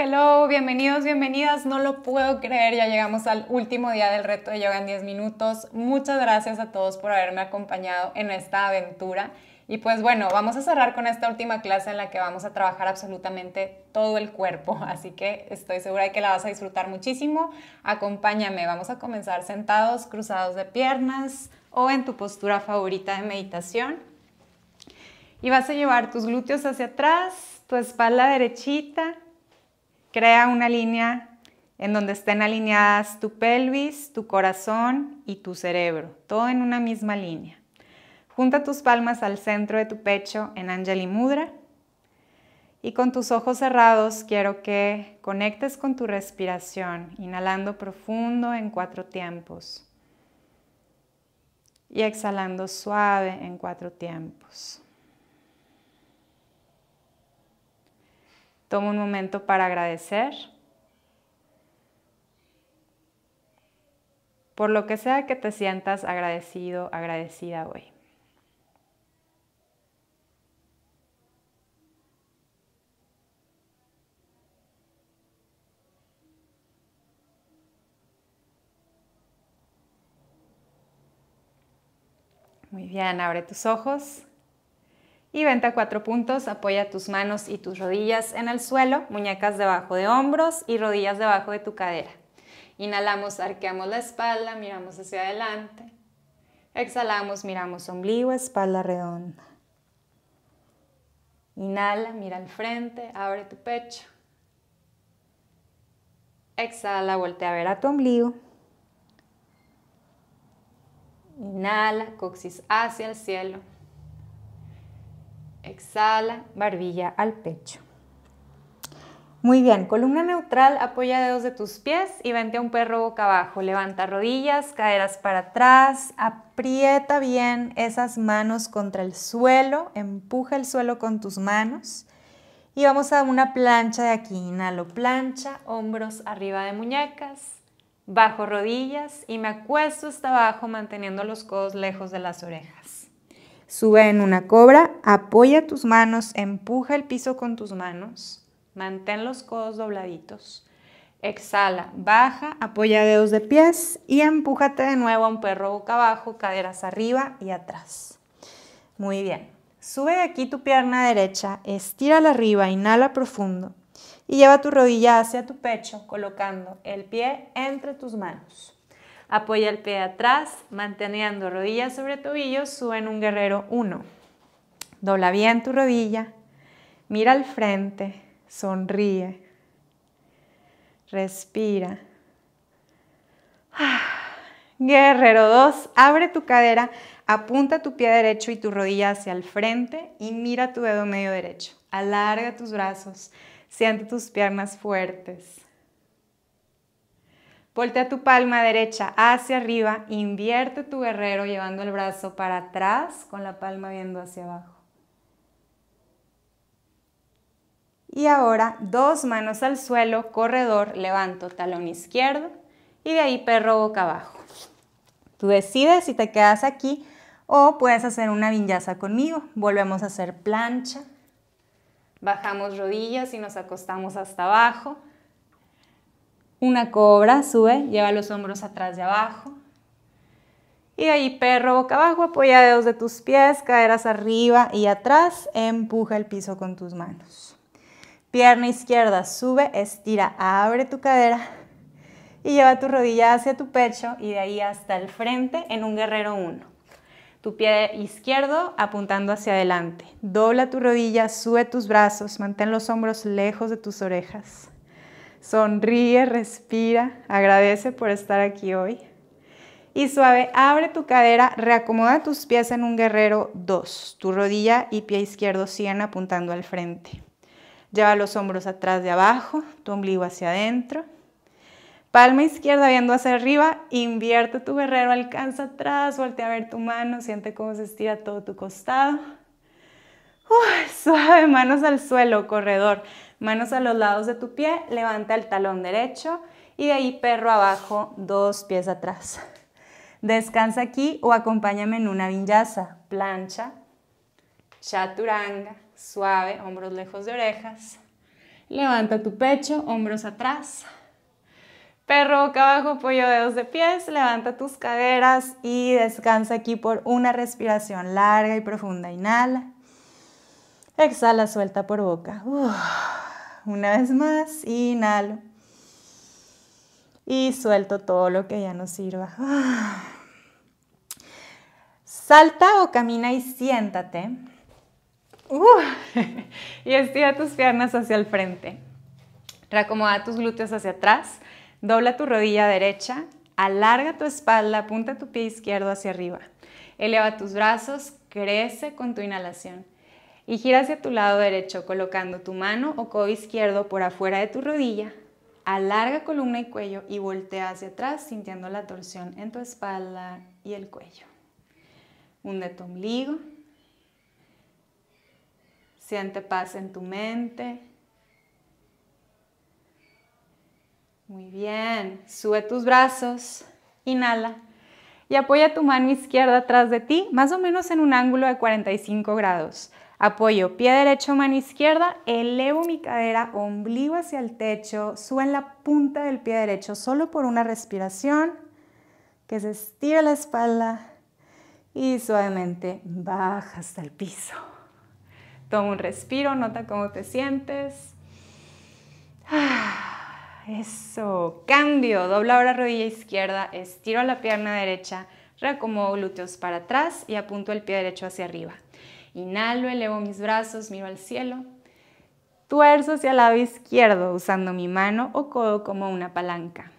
Hello, bienvenidos, bienvenidas. No lo puedo creer, ya llegamos al último día del reto de yoga en 10 minutos. Muchas gracias a todos por haberme acompañado en esta aventura. Y pues bueno, vamos a cerrar con esta última clase en la que vamos a trabajar absolutamente todo el cuerpo, así que estoy segura de que la vas a disfrutar muchísimo. Acompáñame, vamos a comenzar sentados, cruzados de piernas o en tu postura favorita de meditación. Y vas a llevar tus glúteos hacia atrás, tu espalda derechita, Crea una línea en donde estén alineadas tu pelvis, tu corazón y tu cerebro, todo en una misma línea. Junta tus palmas al centro de tu pecho en Anjali Mudra y con tus ojos cerrados quiero que conectes con tu respiración, inhalando profundo en cuatro tiempos y exhalando suave en cuatro tiempos. Toma un momento para agradecer por lo que sea que te sientas agradecido, agradecida hoy. Muy bien, abre tus ojos. Y venta cuatro puntos, apoya tus manos y tus rodillas en el suelo, muñecas debajo de hombros y rodillas debajo de tu cadera. Inhalamos, arqueamos la espalda, miramos hacia adelante. Exhalamos, miramos ombligo, espalda redonda. Inhala, mira al frente, abre tu pecho. Exhala, voltea a ver a tu ombligo. Inhala, coxis hacia el cielo. Exhala, barbilla al pecho. Muy bien, columna neutral, apoya dedos de tus pies y vente a un perro boca abajo. Levanta rodillas, caderas para atrás, aprieta bien esas manos contra el suelo, empuja el suelo con tus manos. Y vamos a una plancha de aquí. Inhalo, plancha, hombros arriba de muñecas, bajo rodillas y me acuesto hasta abajo manteniendo los codos lejos de las orejas. Sube en una cobra, apoya tus manos, empuja el piso con tus manos, mantén los codos dobladitos. Exhala, baja, apoya dedos de pies y empújate de nuevo a un perro boca abajo, caderas arriba y atrás. Muy bien. Sube aquí tu pierna derecha, estírala arriba, inhala profundo y lleva tu rodilla hacia tu pecho colocando el pie entre tus manos. Apoya el pie atrás, manteniendo rodillas sobre tobillos, sube en un guerrero 1. Dobla bien tu rodilla, mira al frente, sonríe, respira. Ah, guerrero 2, abre tu cadera, apunta tu pie derecho y tu rodilla hacia el frente y mira tu dedo medio derecho. Alarga tus brazos, siente tus piernas fuertes. Voltea tu palma derecha hacia arriba, invierte tu guerrero llevando el brazo para atrás con la palma viendo hacia abajo. Y ahora dos manos al suelo, corredor, levanto talón izquierdo y de ahí perro boca abajo. Tú decides si te quedas aquí o puedes hacer una vinyasa conmigo. Volvemos a hacer plancha. Bajamos rodillas y nos acostamos hasta abajo. Una cobra, sube, lleva los hombros atrás de abajo. Y de ahí perro boca abajo, apoya dedos de tus pies, caderas arriba y atrás, empuja el piso con tus manos. Pierna izquierda, sube, estira, abre tu cadera y lleva tu rodilla hacia tu pecho y de ahí hasta el frente en un guerrero 1. Tu pie izquierdo apuntando hacia adelante. Dobla tu rodilla, sube tus brazos, mantén los hombros lejos de tus orejas. Sonríe, respira, agradece por estar aquí hoy. Y suave, abre tu cadera, reacomoda tus pies en un guerrero 2. Tu rodilla y pie izquierdo siguen apuntando al frente. Lleva los hombros atrás de abajo, tu ombligo hacia adentro. Palma izquierda viendo hacia arriba, invierte tu guerrero, alcanza atrás, voltea a ver tu mano, siente cómo se estira todo tu costado. suave, manos al suelo, corredor. Manos a los lados de tu pie, levanta el talón derecho y de ahí perro abajo, dos pies atrás. Descansa aquí o acompáñame en una vinyasa, plancha, chaturanga, suave, hombros lejos de orejas. Levanta tu pecho, hombros atrás. Perro boca abajo, pollo dedos de pies, levanta tus caderas y descansa aquí por una respiración larga y profunda. Inhala. Exhala, suelta por boca. Una vez más, inhalo. Y suelto todo lo que ya no sirva. Salta o camina y siéntate. y estira tus piernas hacia el frente. Reacomoda tus glúteos hacia atrás. Dobla tu rodilla derecha. Alarga tu espalda. Apunta tu pie izquierdo hacia arriba. Eleva tus brazos. Crece con tu inhalación y gira hacia tu lado derecho colocando tu mano o codo izquierdo por afuera de tu rodilla. Alarga columna y cuello y voltea hacia atrás sintiendo la torsión en tu espalda y el cuello. Hunde tu ombligo. Siente paz en tu mente. Muy bien. Sube tus brazos. Inhala. Y apoya tu mano izquierda atrás de ti, más o menos en un ángulo de 45 grados. Apoyo pie derecho, mano izquierda, elevo mi cadera, ombligo hacia el techo, subo en la punta del pie derecho solo por una respiración, que se estira la espalda y suavemente baja hasta el piso. Toma un respiro, nota cómo te sientes. Ah, eso, cambio, dobla ahora rodilla izquierda, estiro la pierna derecha, reacomodo glúteos para atrás y apunto el pie derecho hacia arriba. Inhalo, elevo mis brazos, miro al cielo. Tuerzo hacia el lado izquierdo usando mi mano o codo como una palanca.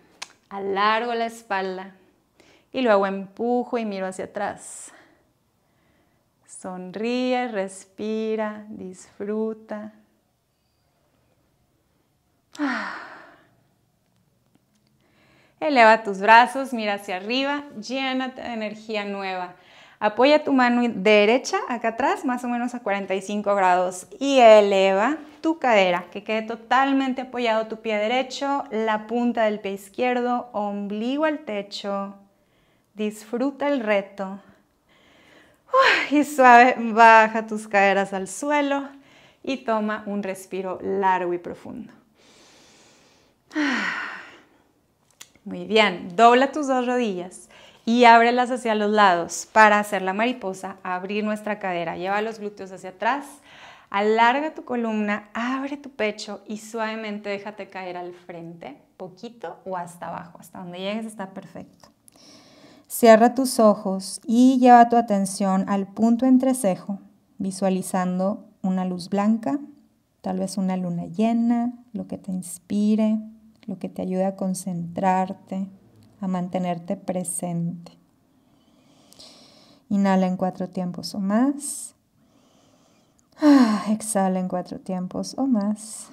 Alargo la espalda y luego empujo y miro hacia atrás. Sonríe, respira, disfruta. Ah. Eleva tus brazos, mira hacia arriba, llénate de energía nueva. Apoya tu mano derecha acá atrás, más o menos a 45 grados, y eleva tu cadera, que quede totalmente apoyado tu pie derecho, la punta del pie izquierdo, ombligo al techo. Disfruta el reto. y suave, baja tus caderas al suelo y toma un respiro largo y profundo. Ah. Muy bien, dobla tus dos rodillas y ábrelas hacia los lados para hacer la mariposa, abrir nuestra cadera, lleva los glúteos hacia atrás, alarga tu columna, abre tu pecho y suavemente déjate caer al frente, poquito o hasta abajo, hasta donde llegues está perfecto. Cierra tus ojos y lleva tu atención al punto entrecejo, visualizando una luz blanca, tal vez una luna llena, lo que te inspire, lo que te ayude a concentrarte, a mantenerte presente. Inhala en cuatro tiempos o más. Ah, exhala en cuatro tiempos o más.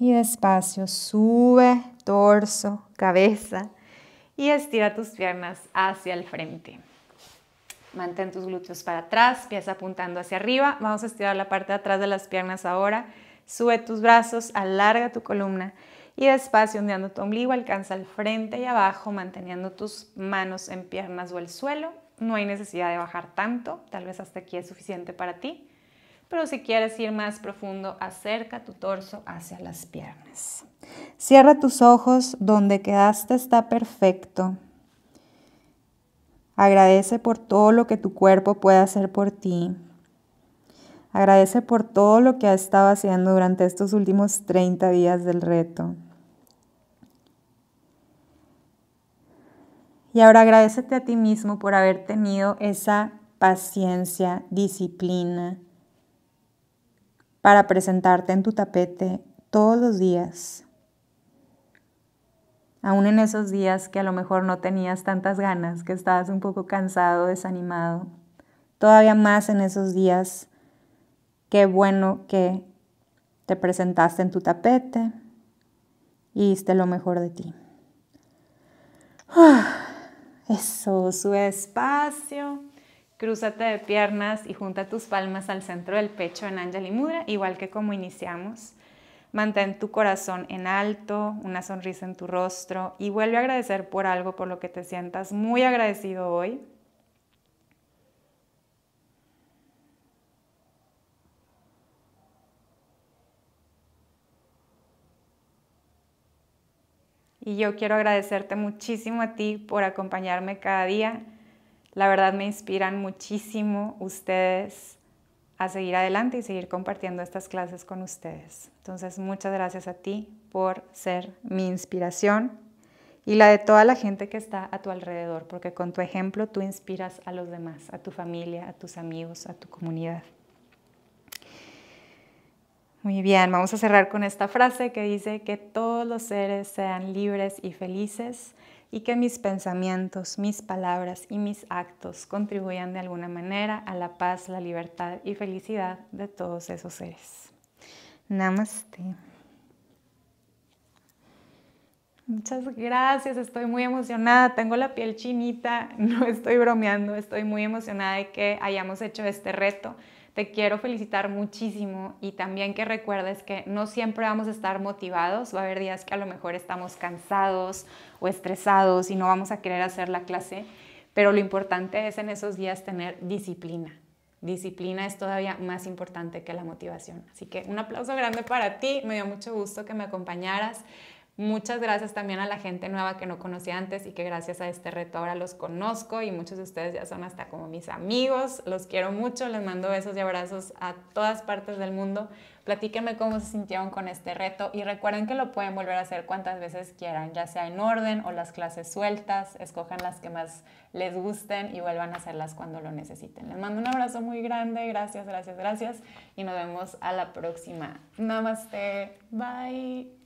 Y despacio sube torso, cabeza y estira tus piernas hacia el frente. Mantén tus glúteos para atrás, pies apuntando hacia arriba. Vamos a estirar la parte de atrás de las piernas ahora. Sube tus brazos, alarga tu columna y despacio ondeando tu ombligo alcanza al frente y abajo manteniendo tus manos en piernas o el suelo. No hay necesidad de bajar tanto, tal vez hasta aquí es suficiente para ti. Pero si quieres ir más profundo, acerca tu torso hacia las piernas. Cierra tus ojos, donde quedaste está perfecto. Agradece por todo lo que tu cuerpo puede hacer por ti. Agradece por todo lo que has estado haciendo durante estos últimos 30 días del reto. Y ahora agradecete a ti mismo por haber tenido esa paciencia, disciplina para presentarte en tu tapete todos los días. Aún en esos días que a lo mejor no tenías tantas ganas, que estabas un poco cansado, desanimado. Todavía más en esos días Qué bueno que te presentaste en tu tapete y hiciste lo mejor de ti. Ah, eso, su espacio. Crúzate de piernas y junta tus palmas al centro del pecho en Anjali Mudra, igual que como iniciamos. Mantén tu corazón en alto, una sonrisa en tu rostro y vuelve a agradecer por algo por lo que te sientas muy agradecido hoy. y yo quiero agradecerte muchísimo a ti por acompañarme cada día. La verdad me inspiran muchísimo ustedes a seguir adelante y seguir compartiendo estas clases con ustedes. Entonces, muchas gracias a ti por ser mi inspiración y la de toda la gente que está a tu alrededor, porque con tu ejemplo tú inspiras a los demás, a tu familia, a tus amigos, a tu comunidad. Muy bien, vamos a cerrar con esta frase que dice que todos los seres sean libres y felices y que mis pensamientos, mis palabras y mis actos contribuyan de alguna manera a la paz, la libertad y felicidad de todos esos seres. Namaste. Muchas gracias, estoy muy emocionada, tengo la piel chinita, no estoy bromeando, estoy muy emocionada de que hayamos hecho este reto te quiero felicitar muchísimo y también que recuerdes que no siempre vamos a estar motivados, va a haber días que a lo mejor estamos cansados o estresados y no vamos a querer hacer la clase, pero lo importante es en esos días tener disciplina. Disciplina es todavía más importante que la motivación. Así que un aplauso grande para ti, me dio mucho gusto que me acompañaras. Muchas gracias también a la gente nueva que no conocía antes y que gracias a este reto ahora los conozco y muchos de ustedes ya son hasta como mis amigos. Los quiero mucho, les mando besos y abrazos a todas partes del mundo. Platíquenme cómo se sintieron con este reto y recuerden que lo pueden volver a hacer cuantas veces quieran, ya sea en orden o las clases sueltas. Escojan las que más les gusten y vuelvan a hacerlas cuando lo necesiten. Les mando un abrazo muy grande, gracias, gracias, gracias y nos vemos a la próxima. Namaste, bye.